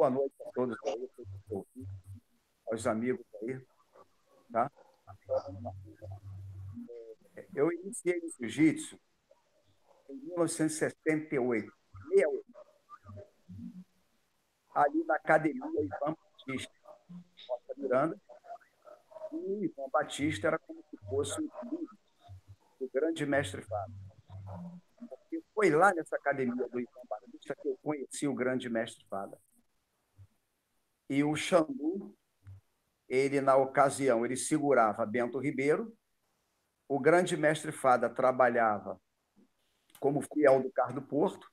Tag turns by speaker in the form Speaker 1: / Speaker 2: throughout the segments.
Speaker 1: boa noite a todos aí, aos amigos aí. Tá? Eu iniciei o jiu-jitsu em 1978, ali na academia Ivan Batista, Costa Miranda. E o Ivan Batista era como se fosse o grande mestre Fábio. Porque foi lá nessa academia do Ivan Batista que eu conheci o grande mestre Fada. E o Xandu, ele, na ocasião, ele segurava Bento Ribeiro, o grande mestre Fada trabalhava como fiel do Cardo Porto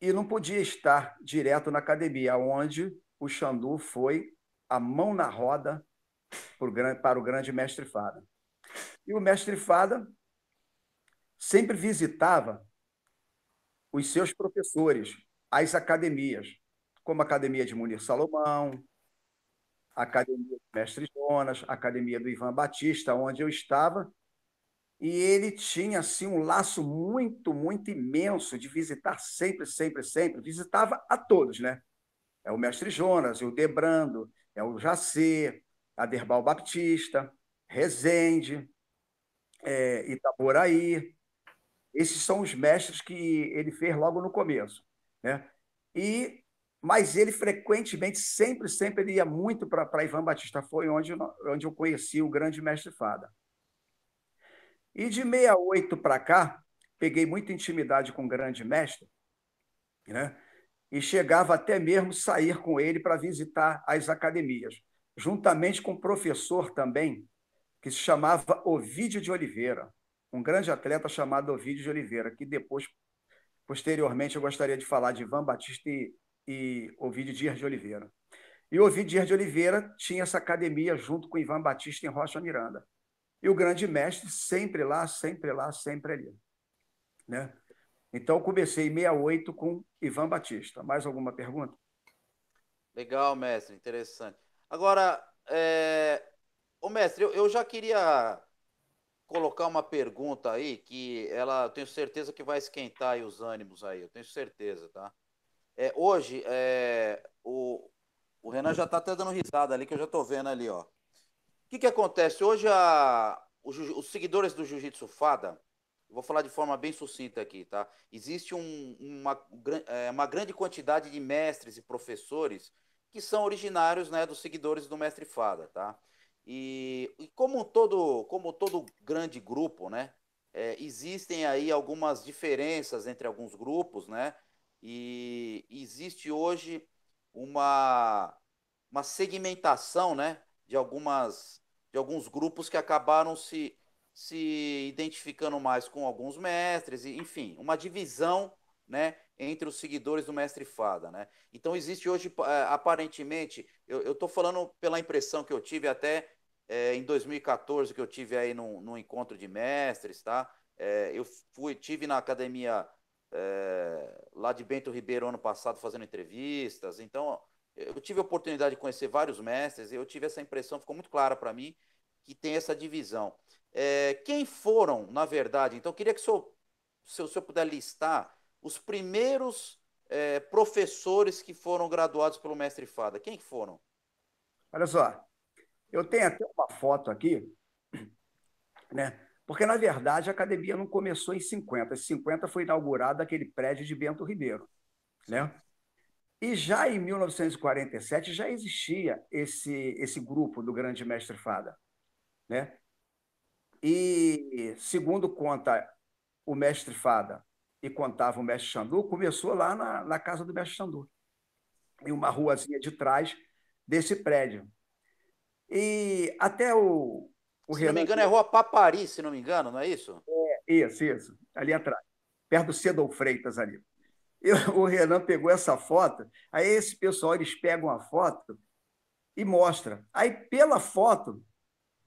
Speaker 1: e não podia estar direto na academia, onde o Xandu foi a mão na roda para o grande mestre Fada. E o mestre Fada sempre visitava os seus professores, as academias como a Academia de Munir Salomão, a Academia do Mestre Jonas, a Academia do Ivan Batista, onde eu estava, e ele tinha assim um laço muito, muito imenso de visitar sempre, sempre, sempre. Visitava a todos, né? É o mestre Jonas, é o Debrando, é o Jacê, Aderbal Baptista, Rezende, é, Itaboraí. Esses são os mestres que ele fez logo no começo, né? E mas ele frequentemente, sempre, sempre ele ia muito para Ivan Batista, foi onde, onde eu conheci o grande mestre Fada. E de 68 para cá, peguei muita intimidade com o grande mestre, né? e chegava até mesmo sair com ele para visitar as academias, juntamente com um professor também, que se chamava Ovídio de Oliveira, um grande atleta chamado Ovídio de Oliveira, que depois, posteriormente, eu gostaria de falar de Ivan Batista e e Ovidio Dias de Oliveira. E Ovidio Dias de Oliveira tinha essa academia junto com Ivan Batista em Rocha Miranda. E o grande mestre sempre lá, sempre lá, sempre ali. Né? Então, comecei em 68 com Ivan Batista. Mais alguma pergunta?
Speaker 2: Legal, mestre, interessante. Agora, é... Ô, mestre, eu, eu já queria colocar uma pergunta aí que ela, eu tenho certeza que vai esquentar os ânimos aí, eu tenho certeza, tá? É, hoje, é, o, o Renan já está até dando risada ali, que eu já estou vendo ali, ó. O que, que acontece? Hoje, a, os, os seguidores do Jiu-Jitsu Fada, vou falar de forma bem sucinta aqui, tá? Existe um, uma, é, uma grande quantidade de mestres e professores que são originários né, dos seguidores do Mestre Fada, tá? E, e como, todo, como todo grande grupo, né? É, existem aí algumas diferenças entre alguns grupos, né? E existe hoje uma, uma segmentação né, de, algumas, de alguns grupos que acabaram se, se identificando mais com alguns mestres, e, enfim, uma divisão né, entre os seguidores do mestre fada. Né? Então existe hoje, eh, aparentemente, eu estou falando pela impressão que eu tive até é, em 2014, que eu tive aí num, num encontro de mestres, tá? É, eu fui, tive na academia é, lá de Bento Ribeiro ano passado fazendo entrevistas. Então, eu tive a oportunidade de conhecer vários mestres e eu tive essa impressão, ficou muito clara para mim, que tem essa divisão. É, quem foram, na verdade? Então, queria que o senhor, se o senhor puder listar os primeiros é, professores que foram graduados pelo mestre Fada. Quem foram?
Speaker 1: Olha só, eu tenho até uma foto aqui, né? Porque, na verdade, a academia não começou em 50. Em 50 foi inaugurado aquele prédio de Bento Ribeiro. Né? E já em 1947 já existia esse, esse grupo do grande mestre Fada. Né? E, segundo conta o mestre Fada e contava o mestre Xandu, começou lá na, na casa do mestre Xandu, em uma ruazinha de trás desse prédio. E até o,
Speaker 2: o se Renan não me engano, é Rua
Speaker 1: Papari, se não me engano, não é
Speaker 2: isso? É,
Speaker 1: isso, isso. Ali atrás. Perto do Cedo Freitas ali. Eu, o Renan pegou essa foto, aí esse pessoal, eles pegam a foto e mostra. Aí, pela foto,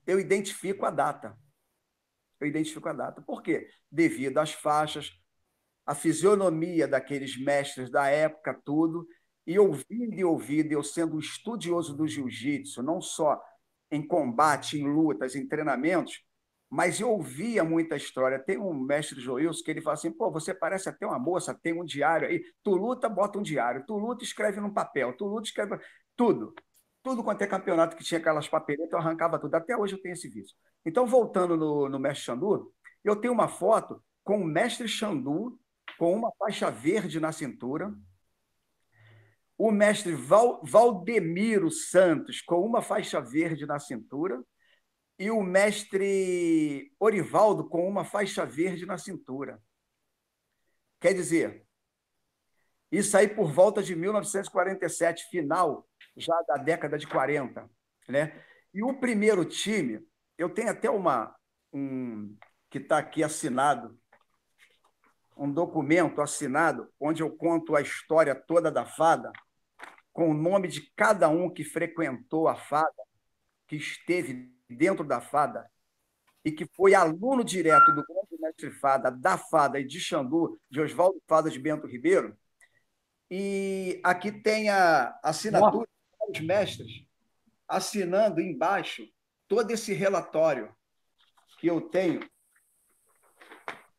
Speaker 1: eu identifico a data. Eu identifico a data. Por quê? Devido às faixas, à fisionomia daqueles mestres da época, tudo. E ouvindo e ouvindo, eu sendo um estudioso do jiu-jitsu, não só em combate, em lutas, em treinamentos, mas eu ouvia muita história. Tem um mestre Joilson que ele fala assim: pô, você parece até uma moça, tem um diário aí. Tu luta, bota um diário. Tu luta, escreve num papel. Tu luta, escreve. Tudo. Tudo quanto é campeonato que tinha aquelas papeletas, eu arrancava tudo. Até hoje eu tenho esse vício. Então, voltando no, no mestre Xandu, eu tenho uma foto com o mestre Xandu com uma faixa verde na cintura o mestre Val, Valdemiro Santos, com uma faixa verde na cintura, e o mestre Orivaldo, com uma faixa verde na cintura. Quer dizer, isso aí por volta de 1947, final já da década de 40. Né? E o primeiro time, eu tenho até uma um, que está aqui assinado, um documento assinado, onde eu conto a história toda da fada, com o nome de cada um que frequentou a fada, que esteve dentro da fada e que foi aluno direto do grande mestre fada, da fada e de Xandu, de Oswaldo Fada de Bento Ribeiro. E aqui tem a assinatura dos mestres assinando embaixo todo esse relatório que eu tenho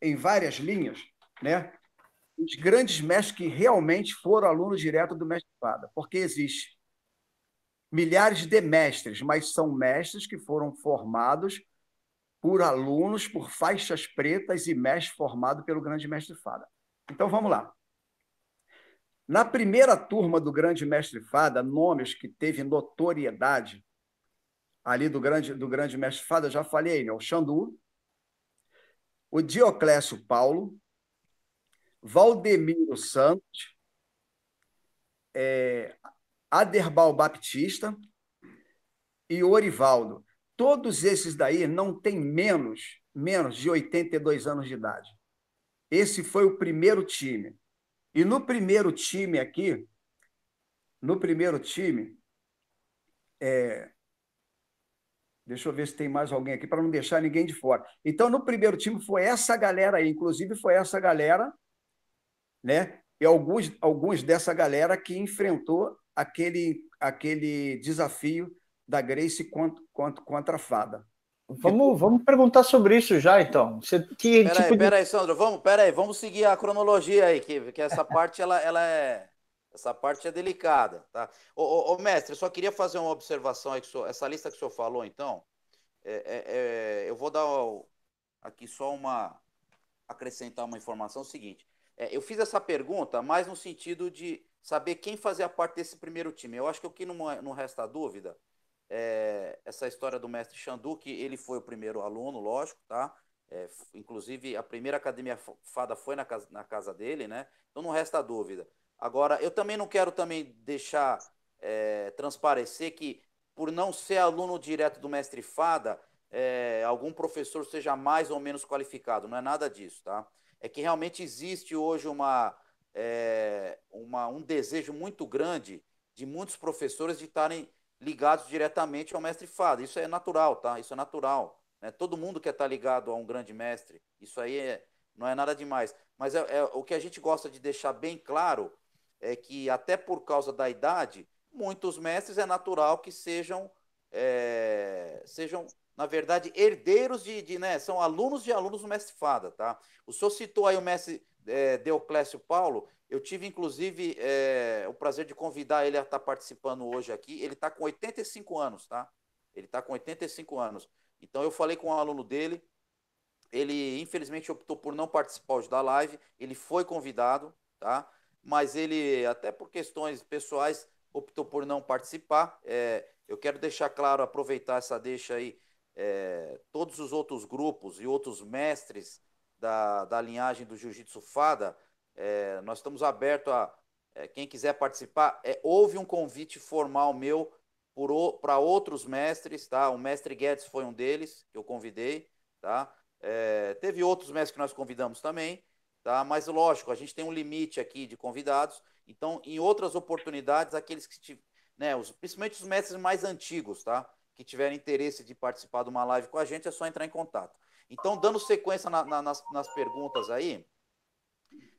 Speaker 1: em várias linhas, né? os grandes mestres que realmente foram alunos direto do mestre Fada, porque existe milhares de mestres, mas são mestres que foram formados por alunos, por faixas pretas e mestres formado pelo grande mestre Fada. Então vamos lá. Na primeira turma do grande mestre Fada, nomes que teve notoriedade ali do grande do grande mestre Fada, já falei, né? o Xandu, o Dioclésio Paulo, Valdemiro Santos, é, Aderbal Baptista e Orivaldo. Todos esses daí não têm menos, menos de 82 anos de idade. Esse foi o primeiro time. E no primeiro time aqui, no primeiro time, é... deixa eu ver se tem mais alguém aqui para não deixar ninguém de fora. Então, no primeiro time foi essa galera aí, inclusive foi essa galera né? E alguns, alguns dessa galera que enfrentou aquele, aquele desafio da Grace contra, quanto contra a fada.
Speaker 3: Vamos, vamos perguntar sobre isso já, então. Você, que peraí, tipo de... aí
Speaker 1: Sandro, vamos, peraí, vamos
Speaker 2: seguir a cronologia aí, que, que essa parte ela, ela é. Essa parte é delicada, tá? Ô, ô, ô mestre, só queria fazer uma observação aí, que senhor, essa lista que o senhor falou, então, é, é, é eu vou dar aqui só uma, acrescentar uma informação é o seguinte. É, eu fiz essa pergunta mais no sentido de saber quem fazia parte desse primeiro time. Eu acho que o que não, é, não resta dúvida é essa história do mestre Xandu, que ele foi o primeiro aluno, lógico, tá? É, inclusive, a primeira academia fada foi na casa, na casa dele, né? Então não resta dúvida. Agora, eu também não quero também deixar é, transparecer que, por não ser aluno direto do mestre fada, é, algum professor seja mais ou menos qualificado. Não é nada disso, tá? é que realmente existe hoje uma, é, uma, um desejo muito grande de muitos professores de estarem ligados diretamente ao mestre fado Isso é natural, tá? Isso é natural. Né? Todo mundo quer estar ligado a um grande mestre. Isso aí é, não é nada demais. Mas é, é, o que a gente gosta de deixar bem claro é que, até por causa da idade, muitos mestres é natural que sejam é, sejam, na verdade, herdeiros de, de né, são alunos de alunos do mestre Fada, tá? O senhor citou aí o mestre é, Deoclésio Paulo, eu tive, inclusive, é, o prazer de convidar ele a estar participando hoje aqui, ele está com 85 anos, tá? Ele está com 85 anos. Então, eu falei com um aluno dele, ele, infelizmente, optou por não participar hoje da live, ele foi convidado, tá? Mas ele, até por questões pessoais, optou por não participar, é, eu quero deixar claro, aproveitar essa deixa aí, é, todos os outros grupos e outros mestres da, da linhagem do Jiu-Jitsu Fada, é, nós estamos abertos a é, quem quiser participar. É, houve um convite formal meu para outros mestres, tá? O mestre Guedes foi um deles que eu convidei, tá? É, teve outros mestres que nós convidamos também, tá? Mas lógico, a gente tem um limite aqui de convidados. Então, em outras oportunidades, aqueles que né, os, principalmente os mestres mais antigos, tá? Que tiverem interesse de participar de uma live com a gente, é só entrar em contato. Então, dando sequência na, na, nas, nas, perguntas aí,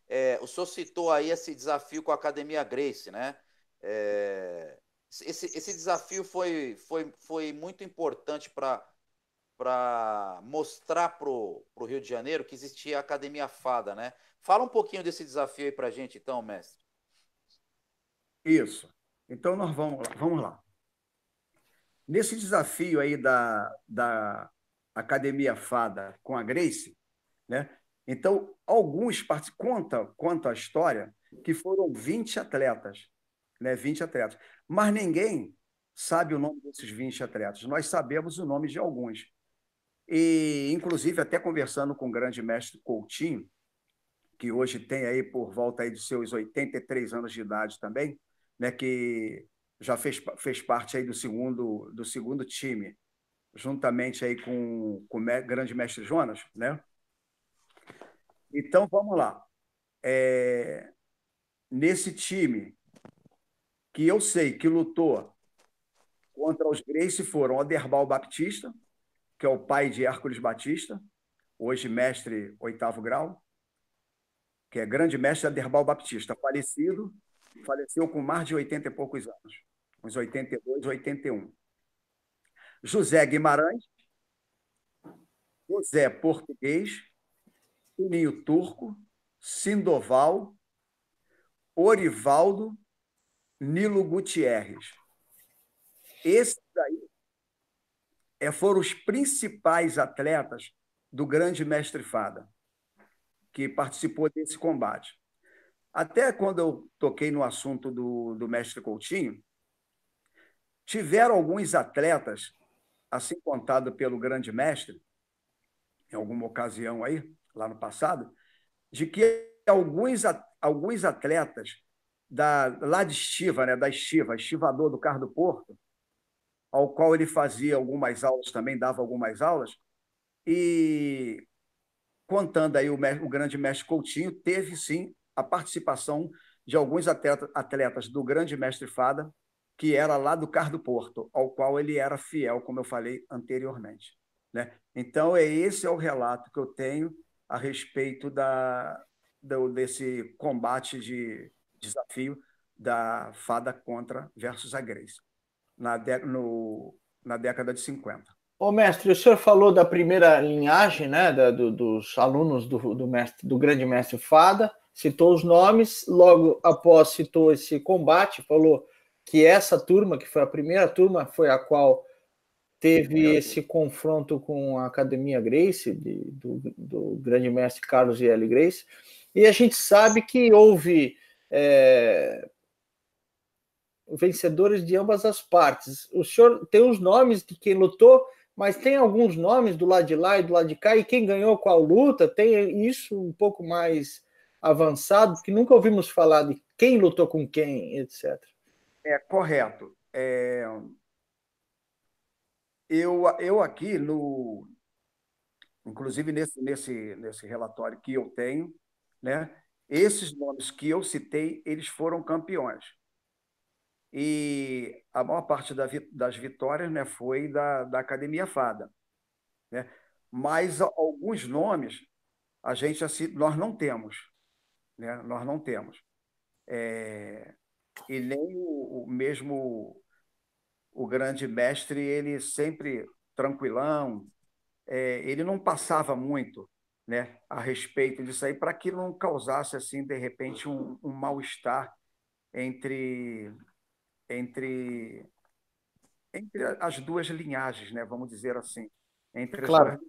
Speaker 2: é, o senhor citou aí esse desafio com a Academia Grace, né? É, esse, esse desafio foi, foi, foi muito importante para mostrar para o Rio de Janeiro que existia a Academia Fada, né? Fala um pouquinho desse desafio aí para a gente, então, mestre.
Speaker 1: Isso. Então, nós vamos lá. Vamos lá. Nesse desafio aí da, da Academia Fada com a Grace, né? Então, alguns part... conta, conta a história que foram 20 atletas, né? 20 atletas. Mas ninguém sabe o nome desses 20 atletas. Nós sabemos o nome de alguns. E, inclusive, até conversando com o grande mestre Coutinho, que hoje tem aí por volta aí dos seus 83 anos de idade também, né, que já fez, fez parte aí do segundo, do segundo time, juntamente aí com, com o grande mestre Jonas, né? Então, vamos lá. É, nesse time que eu sei que lutou contra os Grace foram Aderbal Baptista, que é o pai de Hércules Batista, hoje mestre oitavo grau, que é grande mestre Aderbal Baptista, falecido, faleceu com mais de 80 e poucos anos, uns 82, 81. José Guimarães, José Português, Juninho Turco, Sindoval, Orivaldo, Nilo Gutierrez. Esses aí é, foram os principais atletas do grande mestre Fada, que participou desse combate até quando eu toquei no assunto do, do mestre Coutinho, tiveram alguns atletas, assim contado pelo grande mestre, em alguma ocasião aí, lá no passado, de que alguns, alguns atletas da, lá de Estiva, né, da Estiva, estivador do Carro do Porto, ao qual ele fazia algumas aulas também, dava algumas aulas, e contando aí o, o grande mestre Coutinho, teve sim a participação de alguns atleta, atletas do grande mestre Fada, que era lá do Cardo Porto, ao qual ele era fiel, como eu falei anteriormente. Né? Então, é esse é o relato que eu tenho a respeito da, do, desse combate de desafio da Fada contra versus a Grace, na, de, no, na década de 50.
Speaker 3: Ô, mestre, o senhor falou da primeira linhagem, né, da, do, dos alunos do, do, mestre, do grande mestre Fada, citou os nomes, logo após citou esse combate, falou que essa turma, que foi a primeira turma, foi a qual teve esse confronto com a Academia Grace, de, do, do, grande mestre Carlos e L. Grace, e a gente sabe que houve é, vencedores de ambas as partes. O senhor tem os nomes de quem lutou, mas tem alguns nomes do lado de lá e do lado de cá, e quem ganhou qual luta, tem isso um pouco mais avançado, que nunca ouvimos falar de quem lutou com quem, etc. É
Speaker 1: correto. É... Eu, eu aqui no, inclusive nesse, nesse, nesse relatório que eu tenho, né? Esses nomes que eu citei, eles foram campeões. E a maior parte da, das vitórias né, foi da, da Academia Fada. Né? Mas alguns nomes a gente nós não temos né? nós não temos. É... E nem o, o, mesmo o grande mestre, ele sempre tranquilão, é... ele não passava muito né, a respeito disso aí, para que não causasse, assim, de repente, um, um mal-estar entre, entre, entre as duas linhagens, né, vamos dizer assim. Entre claro. As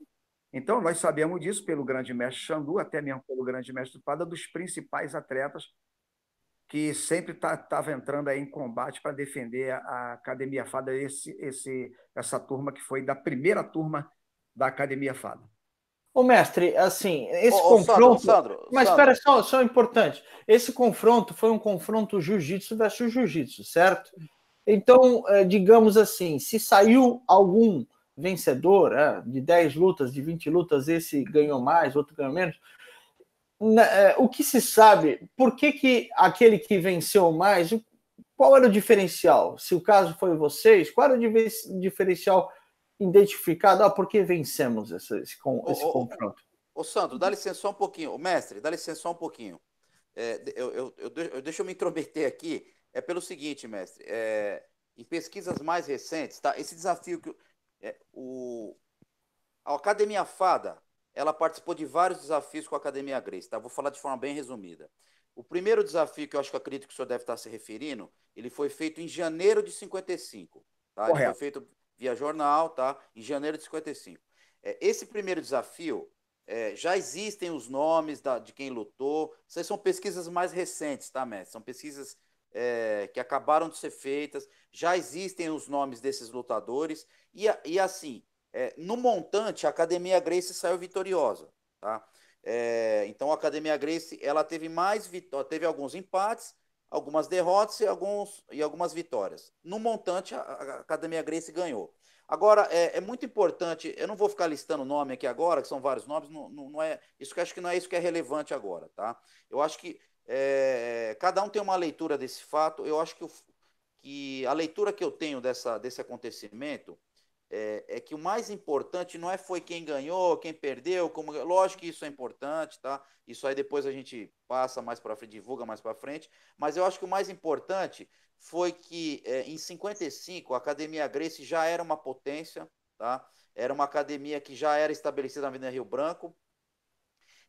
Speaker 1: então, nós sabemos disso pelo grande mestre Xandu, até mesmo pelo grande mestre Pada, dos principais atletas que sempre estava tá, entrando aí em combate para defender a Academia Fada, esse, esse, essa turma que foi da primeira turma
Speaker 3: da Academia Fada. Ô, mestre, assim, esse ô, confronto. Ô, Sandro, Sandro, mas espera, só, só importante. Esse confronto foi um confronto jiu-jitsu versus jiu-jitsu, certo? Então, eh, digamos assim, se saiu algum vencedor, é, de 10 lutas, de 20 lutas, esse ganhou mais, outro ganhou menos. Na, é, o que se sabe? Por que, que aquele que venceu mais, qual era o diferencial? Se o caso foi vocês, qual era o diferencial identificado? Ah, por que vencemos esse, esse, esse ô, confronto?
Speaker 2: Ô, ô, Sandro, dá licença só um pouquinho. Ô, mestre, dá licença só um pouquinho. É, eu, eu, eu, eu, deixa eu me intrometer aqui. É pelo seguinte, mestre. É, em pesquisas mais recentes, tá? Esse desafio que é, o, a Academia Fada, ela participou de vários desafios com a Academia Grace, tá? Vou falar de forma bem resumida. O primeiro desafio, que eu acho que eu acredito que o senhor deve estar se referindo, ele foi feito em janeiro de 55, tá? Ele foi feito via jornal, tá? Em janeiro de 55. É, esse primeiro desafio, é, já existem os nomes da, de quem lutou. Essas são pesquisas mais recentes, tá, mestre? São pesquisas é, que acabaram de ser feitas. Já existem os nomes desses lutadores. E, e assim, é, no montante, a Academia Grace saiu vitoriosa. Tá? É, então, a Academia Grace ela teve mais vitórias, teve alguns empates, algumas derrotas e, alguns, e algumas vitórias. No montante, a, a Academia Grace ganhou. Agora, é, é, muito importante, eu não vou ficar listando o nome aqui agora, que são vários nomes, não, não, não, é, isso que acho que não é isso que é relevante agora, tá? Eu acho que é, cada um tem uma leitura desse fato, eu acho que, o que a leitura que eu tenho dessa, desse acontecimento é, é, que o mais importante não é foi quem ganhou, quem perdeu, como lógico que isso é importante, tá? Isso aí depois a gente passa mais para frente, divulga mais para frente, mas eu acho que o mais importante foi que é, em 55 a Academia Grace já era uma potência, tá? Era uma academia que já era estabelecida na Avenida Rio Branco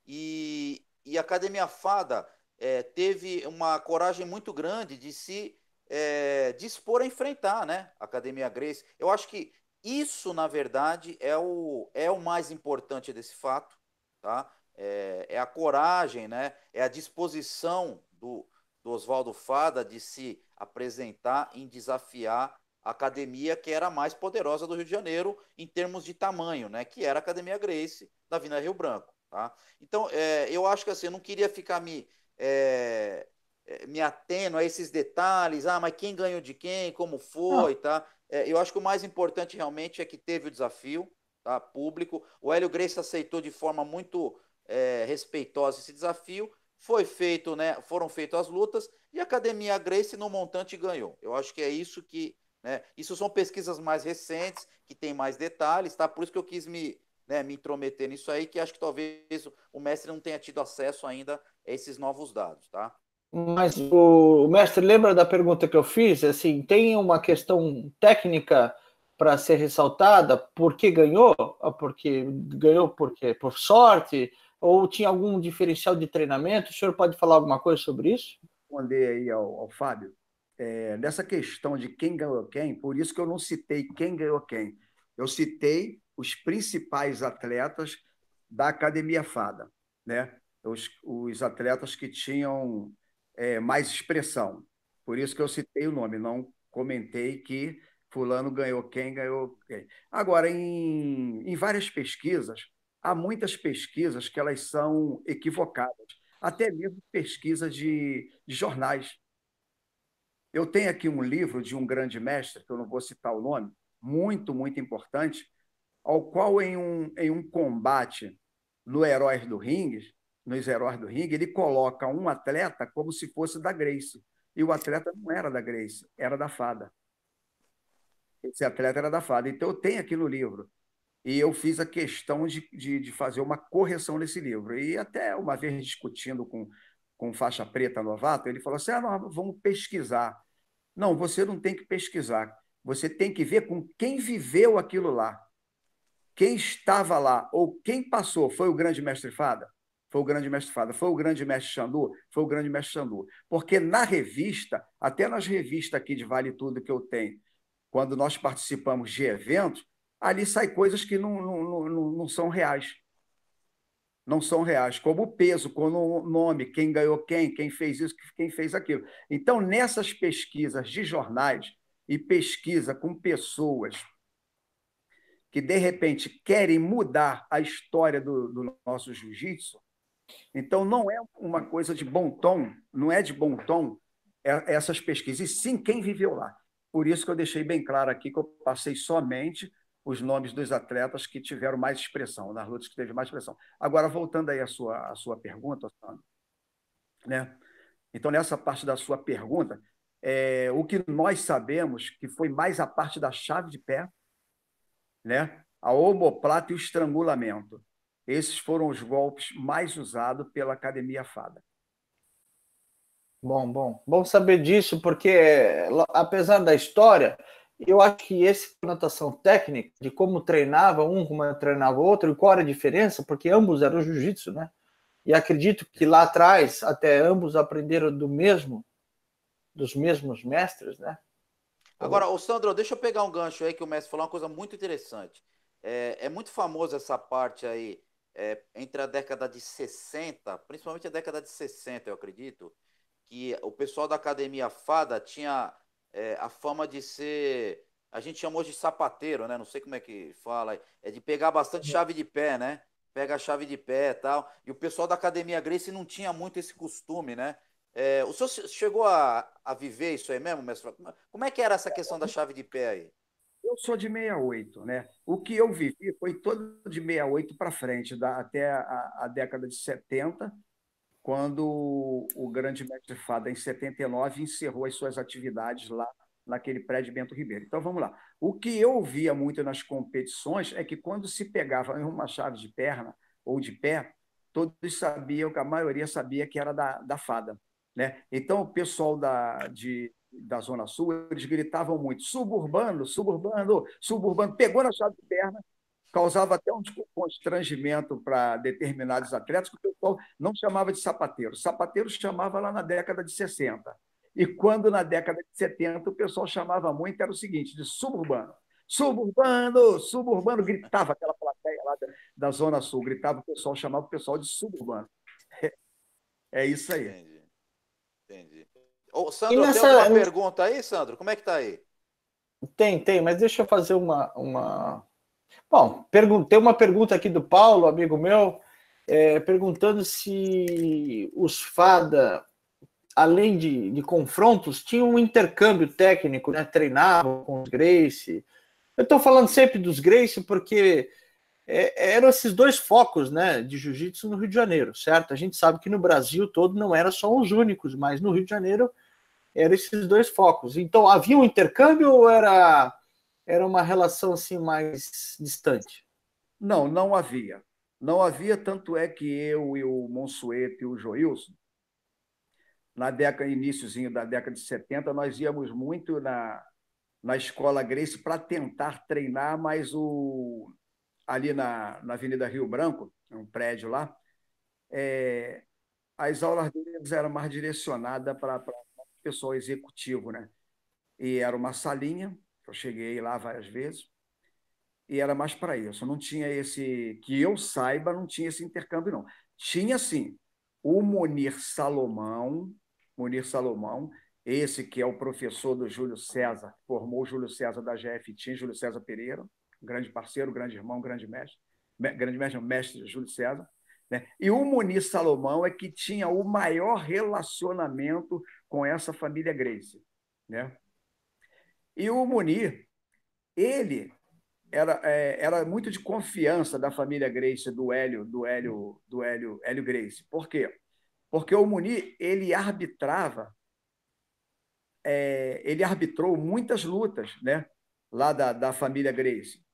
Speaker 2: e, e a Academia Fada é, teve uma coragem muito grande de se é, dispor a enfrentar, né? A Academia Grace. Eu acho que isso, na verdade, é o, é o mais importante desse fato, tá? É, é a coragem, né? É a disposição do, do Oswaldo Fada de se apresentar em desafiar a academia que era a mais poderosa do Rio de Janeiro em termos de tamanho, né? Que era a Academia Grace da Vila Rio Branco, tá? Então, é, eu acho que assim, eu não queria ficar me é, é me atendo a esses detalhes, ah, mas quem ganhou de quem, como foi, tá? É, eu acho que o mais importante realmente é que teve o desafio tá, público. O Hélio Grace aceitou de forma muito é, respeitosa esse desafio. Foi feito, né, foram feitas as lutas e a Academia Grace no montante ganhou. Eu acho que é isso que. Né, isso são pesquisas mais recentes, que tem mais detalhes, tá? Por isso que eu quis me, né, me intrometer nisso aí, que acho que talvez o mestre não tenha tido acesso ainda a esses novos dados, tá?
Speaker 3: Mas o, o mestre lembra da pergunta que eu fiz? Assim, tem uma questão técnica para ser ressaltada? Porque ganhou? Porque ganhou porque por sorte? Ou tinha algum diferencial de treinamento? O senhor pode falar alguma coisa sobre isso? Responder aí ao, ao Fábio. É, nessa questão de
Speaker 1: quem ganhou quem, por isso que eu não citei quem ganhou quem. Eu citei os principais atletas da Academia Fada, né? Os, os atletas que tinham é, mais expressão. Por isso que eu citei o nome, não comentei que fulano ganhou quem, ganhou quem. Agora, em, em várias pesquisas, há muitas pesquisas que elas são equivocadas, até mesmo pesquisa de, de jornais. Eu tenho aqui um livro de um grande mestre, que eu não vou citar o nome, muito, muito importante, ao qual, em um, em um combate no Heróis do Ring nos heróis do ringue, ele coloca um atleta como se fosse da Grace. E o atleta não era da Grace, era da fada. Esse atleta era da fada. Então, eu tenho aqui no livro. E eu fiz a questão de, de, de fazer uma correção nesse livro. E até uma vez discutindo com, com faixa preta novato, ele falou assim: ah, vamos pesquisar. Não, você não tem que pesquisar. Você tem que ver com quem viveu aquilo lá. Quem estava lá ou quem passou foi o grande mestre fada? Foi o grande mestre Fada, foi o grande mestre Xandu, foi o grande mestre Xandu. Porque na revista, até nas revistas aqui de Vale Tudo que eu tenho, quando nós participamos de eventos, ali sai coisas que não, não, não, não são reais. Não são reais, como o peso, como o nome, quem ganhou quem, quem fez isso, quem fez aquilo. Então, nessas pesquisas de jornais e pesquisa com pessoas que, de repente, querem mudar a história do, do nosso jiu-jitsu, então, não é uma coisa de bom tom, não é de bom tom é, essas pesquisas, e sim quem viveu lá. Por isso que eu deixei bem claro aqui que eu passei somente os nomes dos atletas que tiveram mais expressão, nas lutas que teve mais expressão. Agora, voltando aí à sua, à sua pergunta, Sandro, né? então, nessa parte da sua pergunta, é, o que nós sabemos que foi mais a parte da chave de pé, né? a omoplata e o estrangulamento. Esses foram os golpes mais usados pela Academia Fada.
Speaker 3: Bom, bom, bom saber disso, porque é, apesar da história, eu acho que essa conotação técnica de como treinava um, como treinava o outro, e qual era a diferença, porque ambos eram jiu-jitsu, né? E acredito que lá atrás até ambos aprenderam do mesmo, dos mesmos mestres, né?
Speaker 2: Agora, o Sandro, deixa eu pegar um gancho aí que o mestre falou uma coisa muito interessante. É, é muito famoso essa parte aí é, entre a década de 60, principalmente a década de 60, eu acredito, que o pessoal da academia Fada tinha é, a fama de ser. A gente chamou de sapateiro, né? Não sei como é que fala. É de pegar bastante é. chave de pé, né? Pega a chave de pé e tal. E o pessoal da academia Grace não tinha muito esse costume, né? É, o senhor chegou a, a viver isso aí mesmo, mestre? Como é que era essa questão da chave de pé aí?
Speaker 1: sou de 68, né? O que eu vivi foi todo de 68 para frente, da, até a, a, década de 70, quando o grande mestre Fada, em 79, encerrou as suas atividades lá naquele prédio Bento Ribeiro. Então, vamos lá. O que eu via muito nas competições é que quando se pegava uma chave de perna ou de pé, todos sabiam, a maioria sabia que era da, da Fada. Né? Então, o pessoal da, de, da Zona Sul, eles gritavam muito: suburbano, suburbano, suburbano. Pegou na chave de perna, causava até um constrangimento para determinados atletas, porque o pessoal não chamava de sapateiro. Sapateiro chamava lá na década de 60. E quando na década de 70 o pessoal chamava muito, era o seguinte: de suburbano. Suburbano, suburbano, gritava aquela plateia lá da, da Zona Sul, gritava o pessoal, chamava o pessoal de suburbano. É, é isso aí. Entendi. Entendi.
Speaker 2: Ô, Sandro, nessa... tem uma pergunta aí, Sandro? Como é que tá aí?
Speaker 3: Tem, tem, mas deixa eu fazer uma. uma... Bom, tem uma pergunta aqui do Paulo, amigo meu, é, perguntando se os FADA, além de, de confrontos, tinham um intercâmbio técnico, né? Treinavam com os Grace. Eu estou falando sempre dos Grace porque é, eram esses dois focos né, de jiu-jitsu no Rio de Janeiro, certo? A gente sabe que no Brasil todo não eram só os únicos, mas no Rio de Janeiro eram esses dois focos. Então havia um intercâmbio ou era, era uma relação assim mais distante? Não,
Speaker 1: não havia. Não havia, tanto é que eu e o Monsueto e o Joilson, na década, iníciozinho da década de 70, nós íamos muito na, na escola Grace para tentar treinar, mas o, ali na, na Avenida Rio Branco, é um prédio lá, é, as aulas deles eram mais direcionadas para o pessoal executivo, né? E era uma salinha, eu cheguei lá várias vezes, e era mais para isso. Não tinha esse, que eu saiba, não tinha esse intercâmbio, não. Tinha, sim, o Monir Salomão, Monir Salomão, esse que é o professor do Júlio César, formou o Júlio César da GF tinha Júlio César Pereira, grande parceiro, grande irmão, grande mestre, grande mestre, mestre Júlio César. Né? E o Muniz Salomão é que tinha o maior relacionamento com essa família Grace. Né? E o Munir, ele era, é, era muito de confiança da família Grace, do Hélio, do Hélio, do Hélio, Hélio Grace. Por quê? Porque o Munir, ele arbitrava, é, ele arbitrou muitas lutas, né? Lá da, da família Grace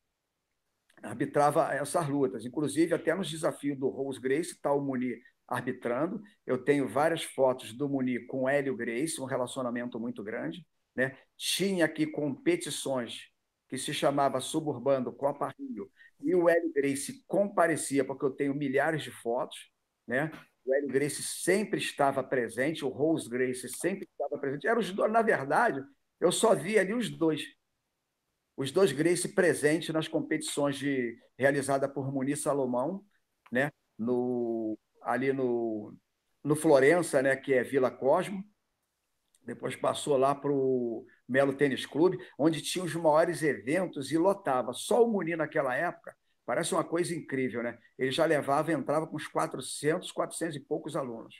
Speaker 1: arbitrava essas lutas, inclusive até nos desafios do Rose Grace, está o Muni arbitrando. Eu tenho várias fotos do Muni com Hélio Grace, um relacionamento muito grande. Né? Tinha aqui competições que se chamava Suburbano Copa Rio, e o Hélio Grace comparecia, porque eu tenho milhares de fotos. Né? O Hélio Grace sempre estava presente, o Rose Grace sempre estava presente. Era os dois, na verdade, eu só via ali os dois os dois Grace presentes nas competições de, realizada por Muniz Salomão, né, no, ali no, no Florença, né, que é Vila Cosmo. Depois passou lá para o Melo Tênis Clube, onde tinha os maiores eventos e lotava. Só o Muniz naquela época, parece uma coisa incrível, né? Ele já levava, entrava com uns 400, 400 e poucos alunos.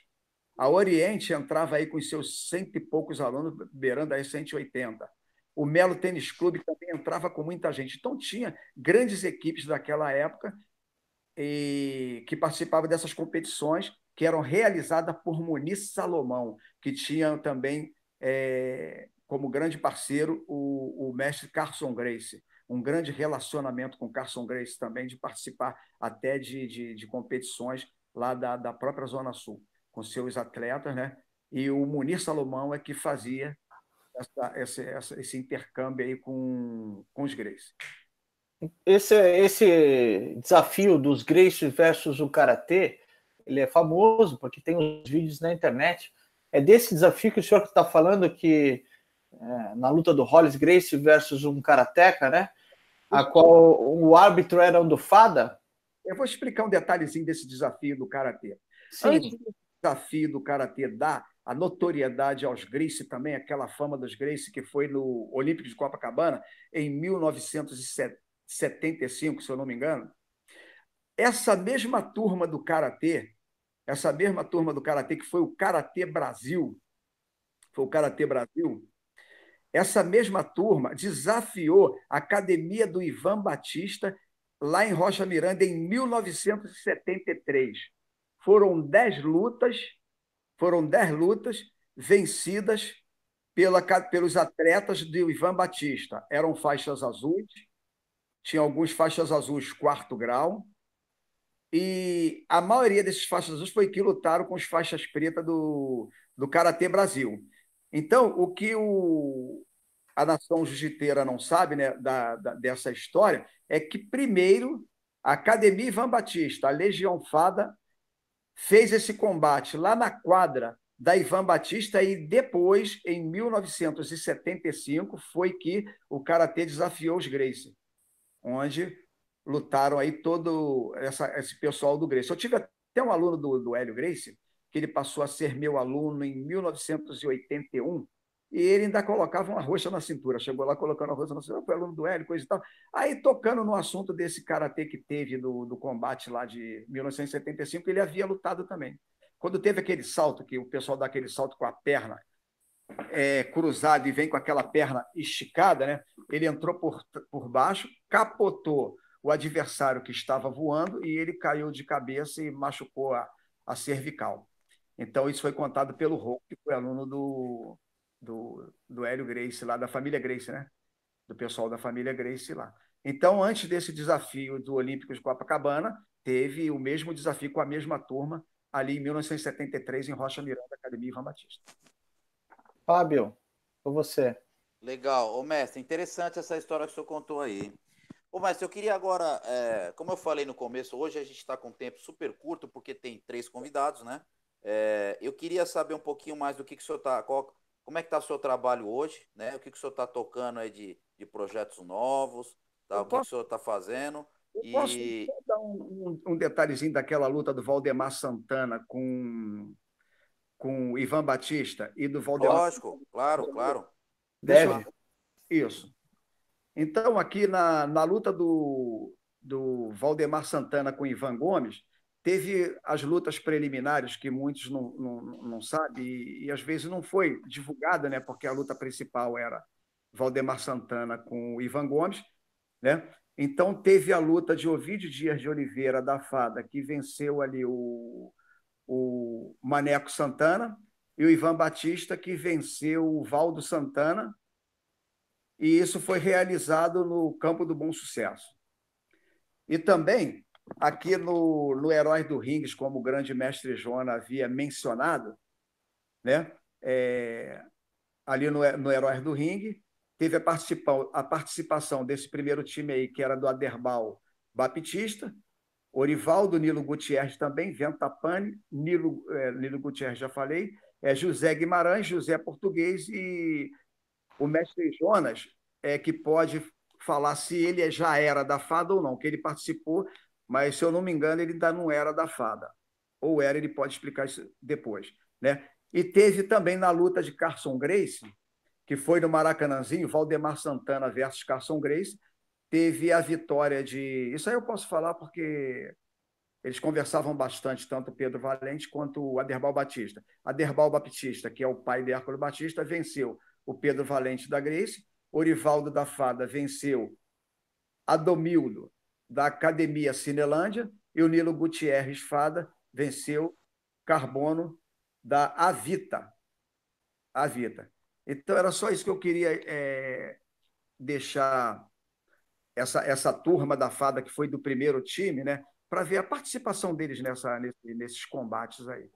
Speaker 1: A Oriente entrava aí com seus cento e poucos alunos, beirando aí 180. O Melo Tênis Clube também entrava com muita gente. Então, tinha grandes equipes daquela época e que participavam dessas competições que eram realizadas por Muniz Salomão, que tinha também é, como grande parceiro o, o mestre Carson Grace. Um grande relacionamento com Carson Grace também, de participar até de, de, de competições lá da, da própria Zona Sul, com seus atletas, né? E o Munir Salomão é que fazia essa, esse, essa, esse intercâmbio aí com, com os Grace.
Speaker 3: Esse, esse desafio dos Gracie versus o Karatê, ele é famoso, porque tem os vídeos na internet. É desse desafio que o senhor está falando que é, na luta do Hollis Gracie versus um karateca, né? A qual o árbitro era um do Fada.
Speaker 1: Eu vou explicar um detalhezinho desse desafio do karatê. Antes do desafio do karatê dar, a notoriedade aos Grace também, aquela fama dos Grace que foi no Olímpico de Copacabana em 1975, se eu não me engano. Essa mesma turma do Karatê, essa mesma turma do Karatê que foi o Karatê Brasil, foi o Karatê Brasil, essa mesma turma desafiou a academia do Ivan Batista lá em Rocha Miranda em 1973. Foram dez lutas foram dez lutas vencidas pela, pelos atletas do Ivan Batista. Eram faixas azuis, tinha alguns faixas azuis quarto grau, e a maioria desses faixas azuis foi que lutaram com os faixas pretas do, do Karatê Brasil. Então, o que o, a nação jiu-jiteira não sabe né, da, da, dessa história é que, primeiro, a Academia Ivan Batista, a Legião Fada, fez esse combate lá na quadra da Ivan Batista e depois, em 1975, foi que o Karatê desafiou os Gracie, onde lutaram aí todo essa, esse pessoal do Gracie. Eu tive até um aluno do, do Hélio Gracie, que ele passou a ser meu aluno em 1981, e ele ainda colocava uma roxa na cintura. Chegou lá colocando a roxa na cintura, foi aluno do Hélio, coisa e tal. Aí, tocando no assunto desse karatê que teve do, do combate lá de 1975, ele havia lutado também. Quando teve aquele salto, que o pessoal dá aquele salto com a perna é, cruzada e vem com aquela perna esticada, né? ele entrou por, por baixo, capotou o adversário que estava voando e ele caiu de cabeça e machucou a, a cervical. Então, isso foi contado pelo Hulk, que foi aluno do, do, do Hélio Grace lá, da família Grace, né? Do pessoal da família Grace lá. Então, antes desse desafio do Olímpico de Copacabana, teve o mesmo desafio com a mesma turma ali em 1973 em Rocha Miranda, Academia Ivan Batista.
Speaker 3: Fábio, ou você?
Speaker 1: Legal. Ô, mestre,
Speaker 2: interessante essa história que o senhor contou aí. Ô, mestre, eu queria agora, é, como eu falei no começo, hoje a gente está com um tempo super curto, porque tem três convidados, né? É, eu queria saber um pouquinho mais do que, que o senhor está. Como é que está o seu trabalho hoje? Né? O que, que o senhor está tocando aí de, de projetos novos? Tá? O que, posso... que o senhor está fazendo? Eu e... posso
Speaker 1: dar um, um, detalhezinho daquela luta do Valdemar Santana com, com Ivan Batista e do Valdemar... Lógico,
Speaker 2: claro, claro.
Speaker 1: Deve? Isso. Então, aqui na, na luta do, do Valdemar Santana com Ivan Gomes, Teve as lutas preliminares, que muitos não, não, não sabem, e, e às vezes não foi divulgada, né? porque a luta principal era Valdemar Santana com o Ivan Gomes. Né? Então, teve a luta de Ovidio Dias de Oliveira, da Fada, que venceu ali o, o Maneco Santana, e o Ivan Batista, que venceu o Valdo Santana, e isso foi realizado no Campo do Bom Sucesso. E também aqui no, no herói do Rings, como o grande mestre Jona havia mencionado, né? É, ali no, no herói do Ring, teve a, participa a participação desse primeiro time aí, que era do Aderbal Baptista, Orivaldo Nilo Gutierrez também, Ventapane, Nilo, é, Nilo Gutierrez já falei, é, José Guimarães, José Português e o mestre Jonas, é, que pode falar se ele já era da FADA ou não, que ele participou mas se eu não me engano, ele ainda não era da fada. Ou era, ele pode explicar isso depois. Né? E teve também na luta de Carson Grace, que foi no Maracanãzinho, Valdemar Santana versus Carson Grace, teve a vitória de. Isso aí eu posso falar porque eles conversavam bastante, tanto Pedro Valente quanto o Aderbal Batista. Aderbal Batista, que é o pai de Hércules Batista, venceu o Pedro Valente da Grace, Orivaldo da Fada venceu Adomildo da Academia Cinelândia, e o Nilo Gutierrez Fada venceu Carbono da Avita. Avita. Então, era só isso que eu queria é, deixar essa, essa turma da Fada, que foi do primeiro time, né, para ver a participação deles nessa, nesse, nesses combates aí.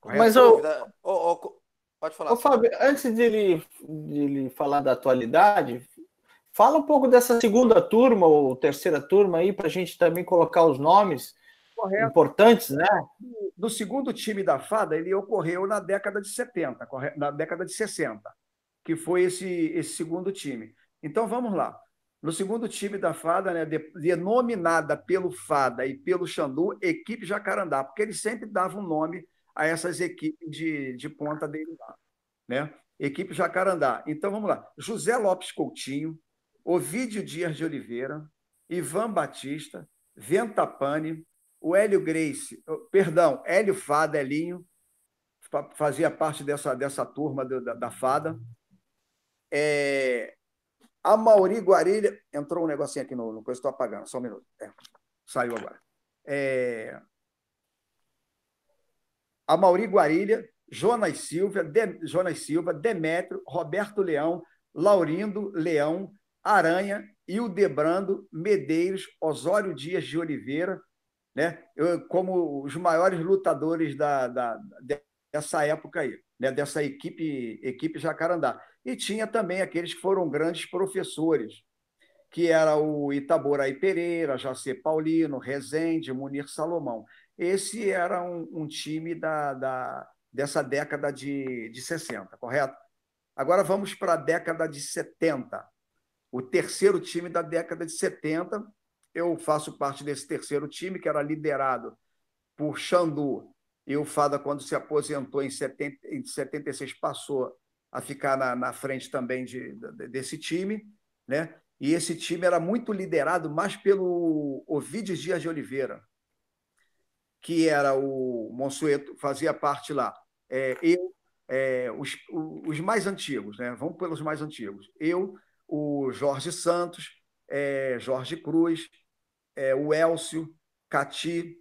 Speaker 1: Correto? Mas eu...
Speaker 3: pode falar. Ô, Fábio, antes de ele, de ele falar da atualidade, Fala um pouco dessa segunda turma ou terceira turma aí, para a gente também colocar os nomes correto. importantes, né? No segundo time da FADA, ele ocorreu na
Speaker 1: década de 70, correto? na década de 60, que foi esse, esse segundo time. Então, vamos lá. No segundo time da FADA, né, denominada pelo FADA e pelo Xandu, equipe Jacarandá, porque eles sempre davam um nome a essas equipes de, de ponta dele lá, né? Equipe Jacarandá. Então, vamos lá. José Lopes Coutinho, Ovídio Dias de Oliveira, Ivan Batista, Ventapane, o Hélio Grace, oh, perdão, Hélio Fada, Elinho, fazia parte dessa, dessa turma da, da Fada. É, a Mauri Guarilha. Entrou um negocinho aqui no, no coisa, estou apagando, só um minuto. É, saiu agora. É, a Mauri Guarilha, Jonas Silva, De, Jonas Silva, Demétrio, Roberto Leão, Laurindo Leão, Aranha, Hildebrando, Medeiros, Osório Dias de Oliveira, né? Eu, como os maiores lutadores da, da, dessa época aí, né? dessa equipe, equipe Jacarandá. E tinha também aqueles que foram grandes professores, que era o Itaboraí Pereira, Jacê Paulino, Rezende, Munir Salomão. Esse era um, um time da, da, dessa década de, de 60, correto? Agora vamos para a década de 70 o terceiro time da década de 70. Eu faço parte desse terceiro time, que era liderado por Xandu. E o Fada, quando se aposentou em, 70, em 76, passou a ficar na, na frente também de, de, desse time. Né? E esse time era muito liderado mais pelo Ovidio Dias de Oliveira, que era o Monsueto, fazia parte lá. É, eu, é, os, os mais antigos, né? vamos pelos mais antigos. Eu, o Jorge Santos, é, Jorge Cruz, é, o Elcio, Cati,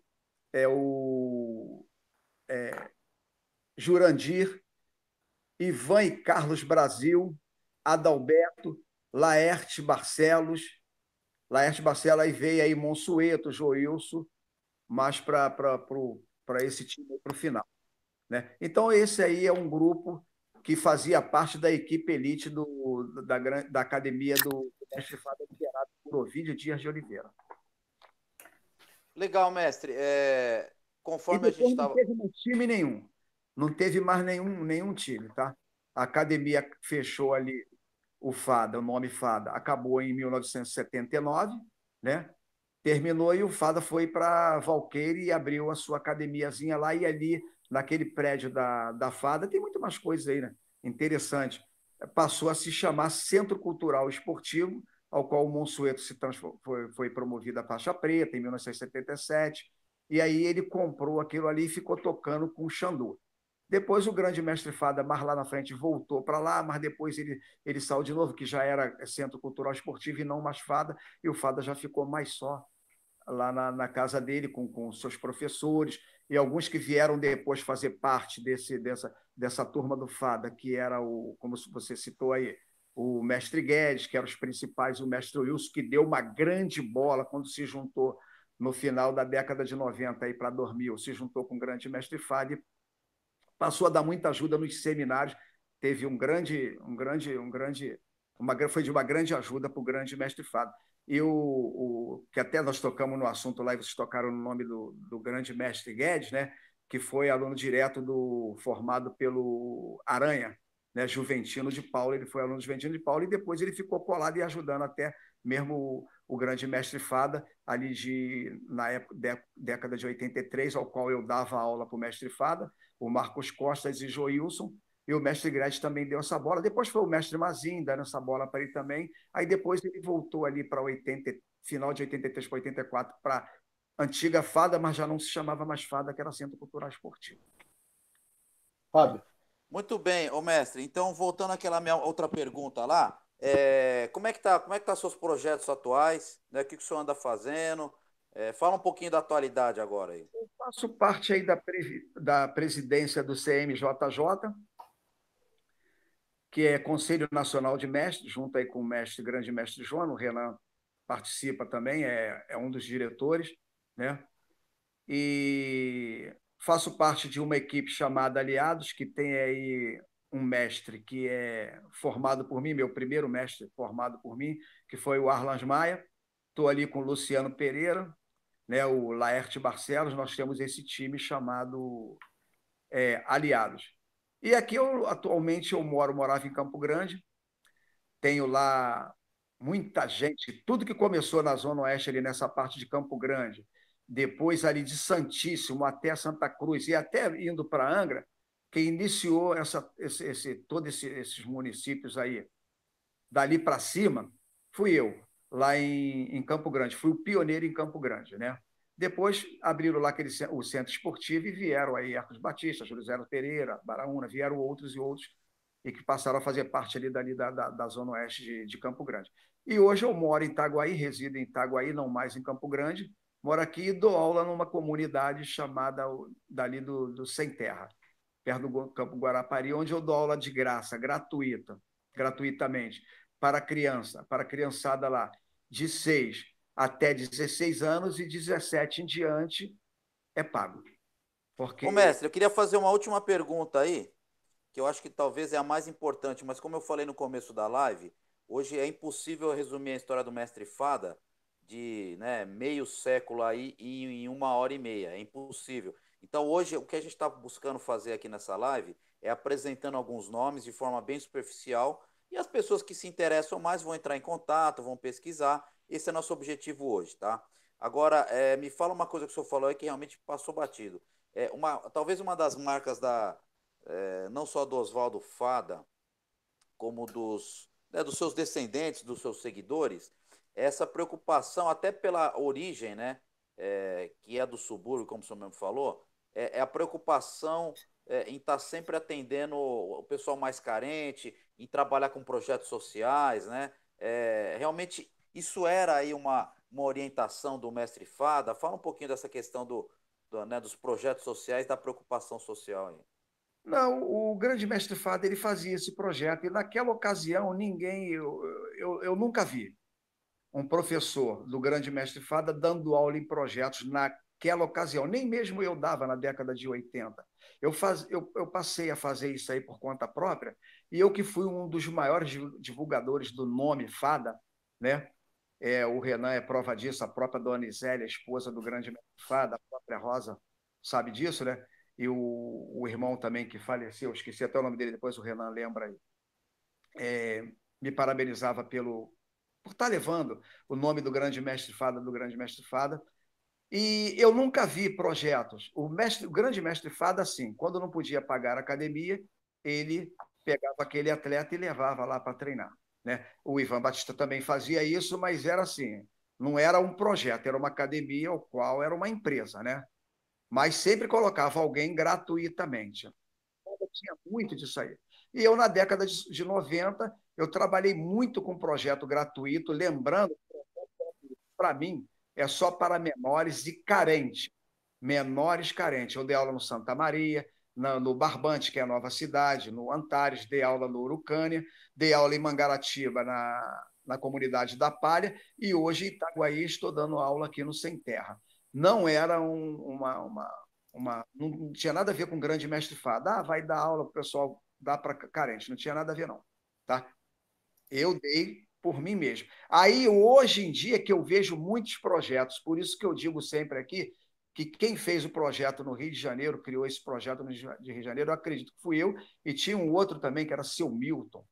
Speaker 1: é, o é, Jurandir, Ivan e Carlos Brasil, Adalberto, Laerte Barcelos, Laerte Barcelos, aí veio aí Monsueto, Joilson, mas para esse time para o final. Né? Então, esse aí é um grupo que fazia parte da equipe elite do, da, da academia do mestre Fábio liderado por Ovidio Dias de Oliveira. Legal, mestre. É, conforme a gente estava. Não teve mais time nenhum. Não teve mais nenhum, nenhum time, tá? A academia fechou ali o FADA, o nome FADA, acabou em 1979, né? Terminou e o FADA foi para Valqueira e abriu a sua academiazinha lá e ali naquele prédio da, da FADA, tem muito mais coisas aí, né? Interessante. Passou a se chamar Centro Cultural Esportivo, ao qual o Monsueto se foi, foi promovido a faixa preta em 1977, e aí ele comprou aquilo ali e ficou tocando com o Xandu. Depois o grande mestre Fada, mais lá na frente, voltou para lá, mas depois ele, ele saiu de novo, que já era Centro Cultural Esportivo e não mais Fada, e o Fada já ficou mais só lá na, na casa dele com, com seus professores e alguns que vieram depois fazer parte desse, dessa, dessa turma do Fada, que era o, como você citou aí, o mestre Guedes, que eram os principais, o mestre Wilson, que deu uma grande bola quando se juntou no final da década de 90 para 2000, se juntou com o grande mestre Fada e passou a dar muita ajuda nos seminários, teve um grande, um grande, um grande, uma, foi de uma grande ajuda para o grande mestre Fada e o, o, que até nós tocamos no assunto lá, e vocês tocaram no nome do, do grande mestre Guedes, né, que foi aluno direto do formado pelo Aranha, né, Juventino de Paula, ele foi aluno Juventino de Paula e depois ele ficou colado e ajudando até mesmo o, o grande mestre Fada, ali de, na época, de, década de 83, ao qual eu dava aula para o mestre Fada, o Marcos Costas e Joilson, e o mestre Gretchen também deu essa bola. Depois foi o mestre Mazin dando essa bola para ele também. Aí depois ele voltou ali para o final de 83 para 84 para antiga Fada, mas já não se chamava mais Fada, que era Centro Cultural Esportivo. Fábio.
Speaker 2: Muito bem, ô mestre. Então, voltando àquela minha outra pergunta lá, é, como é que tá? Como é que tá seus projetos atuais? Né? O que, que o senhor anda fazendo? É, fala um pouquinho da atualidade agora aí. Eu
Speaker 1: faço parte aí da, da presidência do CMJJ, que é Conselho Nacional de Mestres, junto aí com o mestre, grande mestre João, o Renan participa também, é, é um dos diretores, né? E faço parte de uma equipe chamada Aliados, que tem aí um mestre que é formado por mim, meu primeiro mestre formado por mim, que foi o Arlan Maia. Estou ali com o Luciano Pereira, né, o Laerte Barcelos, nós temos esse time chamado é, Aliados. E aqui eu atualmente eu moro, morava em Campo Grande, tenho lá muita gente, tudo que começou na Zona Oeste, ali nessa parte de Campo Grande, depois ali de Santíssimo até Santa Cruz e até indo para Angra, quem iniciou essa, esse, esse, todos esse, esses municípios aí, dali para cima, fui eu, lá em, em Campo Grande, fui o pioneiro em Campo Grande, né? Depois abriram lá aquele, o centro esportivo e vieram aí Arcos Batista, José Pereira, Baraúna, vieram outros e outros e que passaram a fazer parte ali dali da, da, da zona oeste de, de, Campo Grande. E hoje eu moro em Itaguaí, resido em Itaguaí, não mais em Campo Grande, moro aqui e dou aula numa comunidade chamada dali do, do Sem Terra, perto do Campo Guarapari, onde eu dou aula de graça, gratuita, gratuitamente, para criança, para a criançada lá, de 6 até 16 anos e 17 em diante é pago. Porque... Ô, mestre,
Speaker 2: eu queria fazer uma última pergunta aí, que eu acho que talvez é a mais importante, mas como eu falei no começo da live, hoje é impossível resumir a história do mestre Fada de né, meio século aí em, em uma hora e meia, é impossível. Então hoje o que a gente está buscando fazer aqui nessa live é apresentando alguns nomes de forma bem superficial e as pessoas que se interessam mais vão entrar em contato, vão pesquisar esse é nosso objetivo hoje, tá? Agora, é, me fala uma coisa que o senhor falou aí que realmente passou batido. É uma, talvez uma das marcas da é, não só do Oswaldo Fada, como dos, né, dos seus descendentes, dos seus seguidores, essa preocupação até pela origem, né, é, que é do subúrbio, como o senhor mesmo falou, é, é a preocupação é, em estar tá sempre atendendo o pessoal mais carente, em trabalhar com projetos sociais, né? É, realmente isso era aí uma, uma orientação do mestre Fada? Fala um pouquinho dessa questão do, do né, dos projetos sociais, da preocupação social aí.
Speaker 1: Não, o grande mestre Fada ele fazia esse projeto e naquela ocasião ninguém, eu, eu, eu nunca vi um professor do grande mestre Fada dando aula em projetos naquela ocasião, nem mesmo eu dava na década de 80. Eu, faz, eu, eu passei a fazer isso aí por conta própria e eu que fui um dos maiores divulgadores do nome Fada, né? É, o Renan é prova disso, a própria Dona Isélia, esposa do grande Fada, a própria Rosa, sabe disso, né? E o, o irmão também que faleceu, esqueci até o nome dele, depois o Renan lembra aí. É, me parabenizava pelo por estar tá levando o nome do grande mestre fada do grande mestre fada e eu nunca vi projetos o mestre o grande mestre fada assim quando não podia pagar a academia ele pegava aquele atleta e levava lá para treinar né? O Ivan Batista também fazia isso, mas era assim, não era um projeto, era uma academia, o qual era uma empresa, né? Mas sempre colocava alguém gratuitamente. Eu tinha muito disso aí. E eu, na década de 90, eu trabalhei muito com projeto gratuito, lembrando que, para mim, é só para menores e carentes. Menores carentes. Eu dei aula no Santa Maria, na, no Barbante, que é a nova cidade, no Antares, dei aula no Urucânia, dei aula em Mangaratiba, na, na comunidade da Palha, e hoje em Itaguaí estou dando aula aqui no Sem Terra. Não era um, uma, uma, uma. Não tinha nada a ver com grande mestre fada. Ah, vai dar aula para o pessoal, dá para carente. Não tinha nada a ver, não. Tá? Eu dei por mim mesmo. Aí, hoje em dia, que eu vejo muitos projetos, por isso que eu digo sempre aqui que quem fez o projeto no Rio de Janeiro, criou esse projeto no Rio de Janeiro, eu acredito que fui eu, e tinha um outro também que era seu Milton.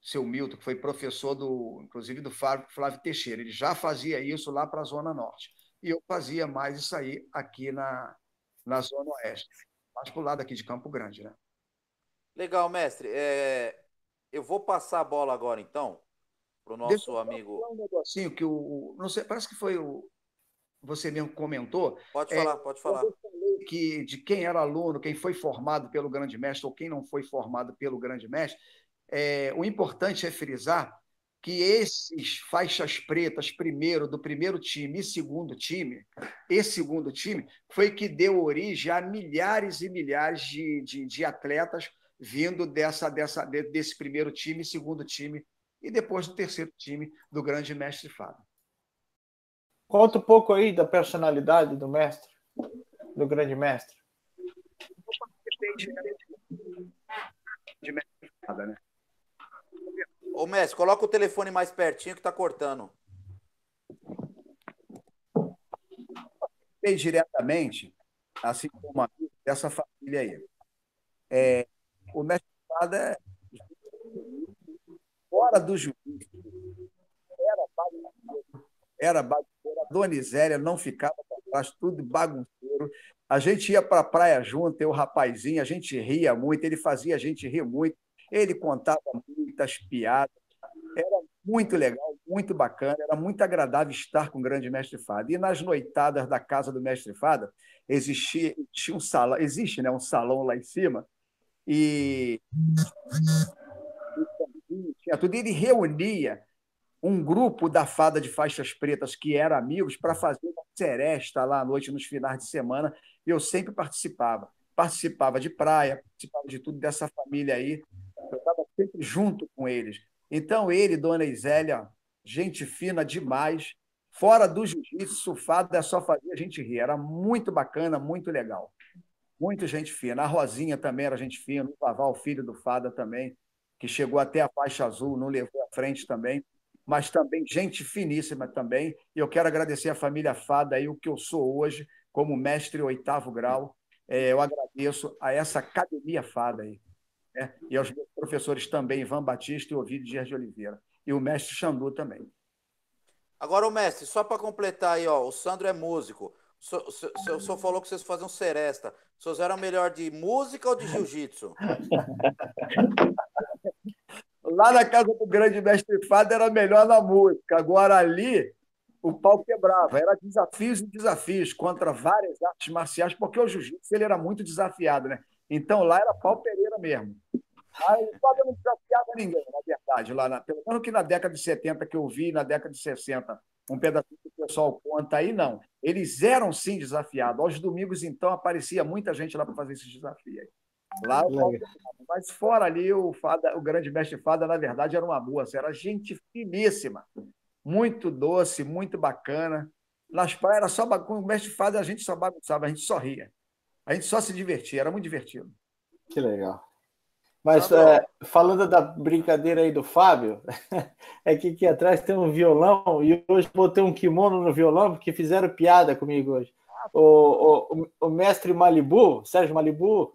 Speaker 1: Seu Milton, que foi professor do, inclusive, do Flávio Teixeira. Ele já fazia isso lá para a Zona Norte. E eu fazia mais isso aí aqui na, na Zona Oeste. Mais para o lado aqui de Campo Grande, né?
Speaker 2: Legal, mestre. É... Eu vou passar a bola agora, então, para o nosso amigo.
Speaker 1: Um negocinho que o. Não sei, parece que foi o, você mesmo comentou. Pode é, falar, é, pode falar. Que, de quem era aluno, quem foi formado pelo grande mestre ou quem não foi formado pelo grande mestre, é, o importante é frisar que esses faixas pretas, primeiro, do primeiro time e segundo time, esse segundo time foi que deu origem a milhares e milhares de, de, de atletas vindo dessa, dessa, desse primeiro time, segundo time e depois do terceiro
Speaker 3: time do grande mestre Fábio. Conta um pouco aí da personalidade do mestre, do grande mestre.
Speaker 2: Ô mestre, coloca o telefone mais
Speaker 1: pertinho que tá cortando. Bem, diretamente, assim como a dessa família aí. É, o mestre Fada, é fora do juízo, era era bagunceiro, a Isélia não ficava para trás, tudo bagunceiro. A gente ia para a praia junto, eu, rapazinho, a gente ria muito, ele fazia a gente rir muito, ele contava muitas piadas, era muito legal, muito bacana, era muito agradável estar com o grande mestre Fada. E nas noitadas da casa do mestre Fada, existia, existia um salão, existe né, um salão lá em cima, e tinha tudo, ele reunia um grupo da Fada de Faixas Pretas, que era amigos, para fazer uma seresta lá à noite, nos finais de semana, e eu sempre participava. Participava de praia, participava de tudo dessa família aí, eu estava sempre junto com eles. Então, ele, Dona Isélia, gente fina demais, fora do jiu-jitsu, fada é só fazer a gente rir. Era muito bacana, muito legal. muito gente fina. A Rosinha também era gente fina, o Vaval filho do Fada também, que chegou até a faixa azul, não levou à frente também mas também gente finíssima também. E eu quero agradecer à família Fada aí o que eu sou hoje como mestre oitavo grau. É, eu agradeço a essa academia Fada aí. Né? E aos meus professores também, Ivan Batista e Ovidio Dias de Oliveira. E o mestre Xandu também.
Speaker 2: Agora, o mestre, só para completar aí, ó, o Sandro é músico. O senhor, o senhor falou que vocês faziam seresta. Vocês eram melhor de música ou de jiu-jitsu?
Speaker 1: lá na casa do grande mestre Fado era melhor na música. Agora ali o pau quebrava. Era desafios e desafios contra várias artes marciais, porque o jiu-jitsu ele era muito desafiado, né? Então lá era pau Pereira mesmo. Aí o Fado não desafiava ninguém, na verdade, lá na, pelo menos que na década de 70 que eu vi, na década de 60, um pedacinho que o pessoal conta aí, não. Eles eram sim desafiados. Aos domingos, então, aparecia muita gente lá para fazer esses desafios. Lá mas fora ali, o, fada, o grande mestre Fada, na verdade, era uma moça, era gente finíssima, muito doce, muito bacana. Nas praias era só bagunça o mestre Fada a gente só bagunçava, a gente só ria. A gente só se divertia, era muito divertido.
Speaker 3: Que legal. Mas é, falando da brincadeira aí do Fábio, é que aqui atrás tem um violão e hoje botei um kimono no violão porque fizeram piada comigo hoje. Ah, o, o, o mestre Malibu, Sérgio Malibu,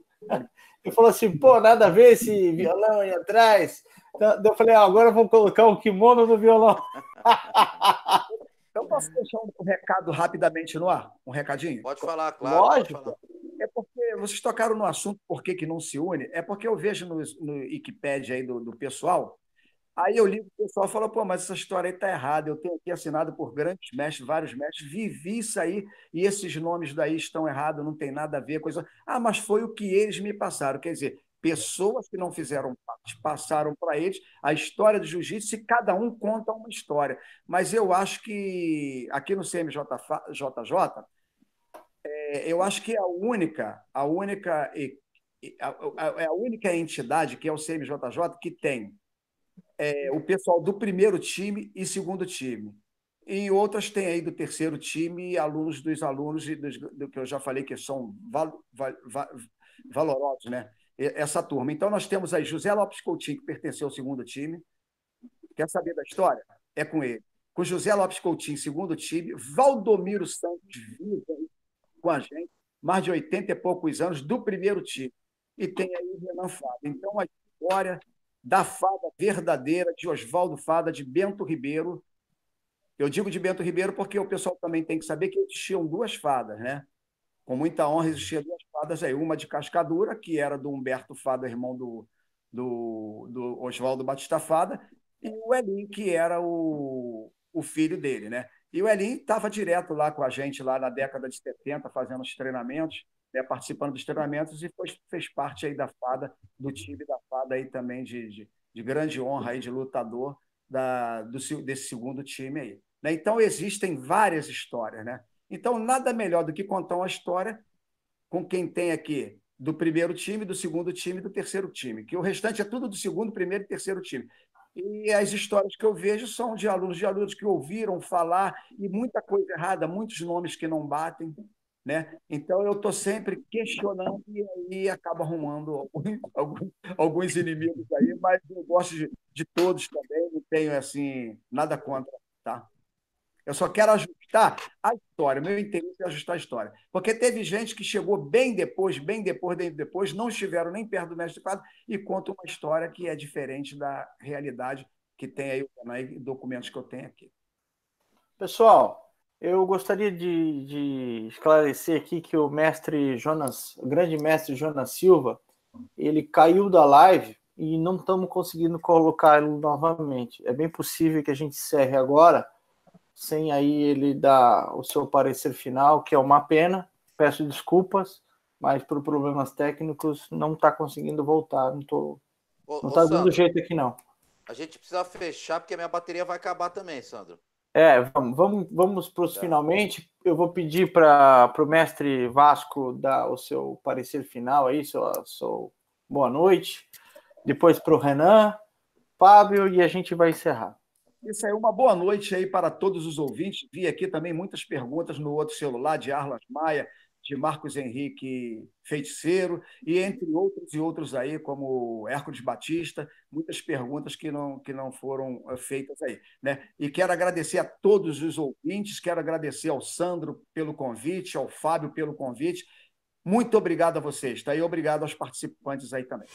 Speaker 3: eu falou assim, pô, nada a ver esse violão aí atrás. Então, eu falei, ah, agora vou colocar o um kimono no violão. Então posso deixar um
Speaker 1: recado rapidamente no ar? Um recadinho? Pode falar, claro. Lógico. Falar. É porque vocês tocaram no assunto por que, que não se une. É porque eu vejo no, no Wikipedia aí do, do pessoal Aí eu ligo o pessoal e falo, pô, mas essa história aí está errada. Eu tenho aqui assinado por grandes mestres, vários mestres, vivi isso aí e esses nomes daí estão errados, não tem nada a ver com isso. Ah, mas foi o que eles me passaram. Quer dizer, pessoas que não fizeram parte passaram para eles a história do jiu-jitsu e cada um conta uma história. Mas eu acho que aqui no CMJJ, é, eu acho que a única, a única, é a única entidade que é o CMJJ que tem é, o pessoal do primeiro time e segundo time. E outras tem aí do terceiro time e alunos dos alunos dos, do que eu já falei que são val, val, val, valorosos, né? Essa turma. Então, nós temos aí José Lopes Coutinho, que pertenceu ao segundo time. Quer saber da história? É com ele. Com José Lopes Coutinho, segundo time. Valdomiro Santos, vivo com a gente, mais de 80 e poucos anos, do primeiro time. E tem aí o Renan Fábio. Então, a história da fada verdadeira de Oswaldo Fada, de Bento Ribeiro. Eu digo de Bento Ribeiro porque o pessoal também tem que saber que existiam duas fadas, né? Com muita honra existiam duas fadas aí, uma de Cascadura, que era do Humberto Fada, irmão do, do, do Oswaldo Batista Fada, e o Elin, que era o, o filho dele, né? E o Elin estava direto lá com a gente, lá na década de 70, fazendo os treinamentos né, participando dos treinamentos e foi, fez parte aí da FADA, do time da FADA aí também, de, de, de grande honra aí de lutador da, do, desse segundo time aí. Né? Então, existem várias histórias, né? Então, nada melhor do que contar uma história com quem tem aqui do primeiro time, do segundo time, do terceiro time, que o restante é tudo do segundo, primeiro e terceiro time. E as histórias que eu vejo são de alunos, de alunos que ouviram falar e muita coisa errada, muitos nomes que não batem, né? Então eu estou sempre questionando e aí acaba arrumando alguns, alguns, inimigos aí, mas eu gosto de, de todos também, não tenho assim nada contra, tá? Eu só quero ajustar a história, meu interesse é ajustar a história, porque teve gente que chegou bem depois, bem depois, bem depois, não estiveram nem perto do mestre quadro e conta uma história que é diferente da realidade que tem aí, aí né, documentos que eu tenho aqui.
Speaker 3: Pessoal, eu gostaria de, de, esclarecer aqui que o mestre Jonas, o grande mestre Jonas Silva, ele caiu da live e não estamos conseguindo colocá-lo novamente. É bem possível que a gente encerre agora, sem aí ele dar o seu parecer final, que é uma pena. Peço desculpas, mas por problemas técnicos não está conseguindo voltar. Não tô,
Speaker 2: ô, não está dando jeito aqui não. A gente precisa fechar porque a minha bateria vai acabar também, Sandro.
Speaker 3: É, vamos, vamos, vamos para os tá. finalmente. Eu vou pedir para o mestre Vasco dar o seu parecer final aí, seu, seu boa noite. Depois para o Renan, Fábio, e a gente vai encerrar. Isso aí, uma
Speaker 1: boa noite aí para todos os ouvintes. Vi aqui também muitas perguntas no outro celular de Arlas Maia de Marcos Henrique Feiticeiro, e entre outros e outros aí, como Hércules Batista, muitas perguntas que não, que não foram eh, feitas aí. Né? E quero agradecer a todos os ouvintes, quero agradecer ao Sandro pelo convite, ao Fábio pelo convite. Muito obrigado a vocês, tá? E obrigado aos participantes aí também.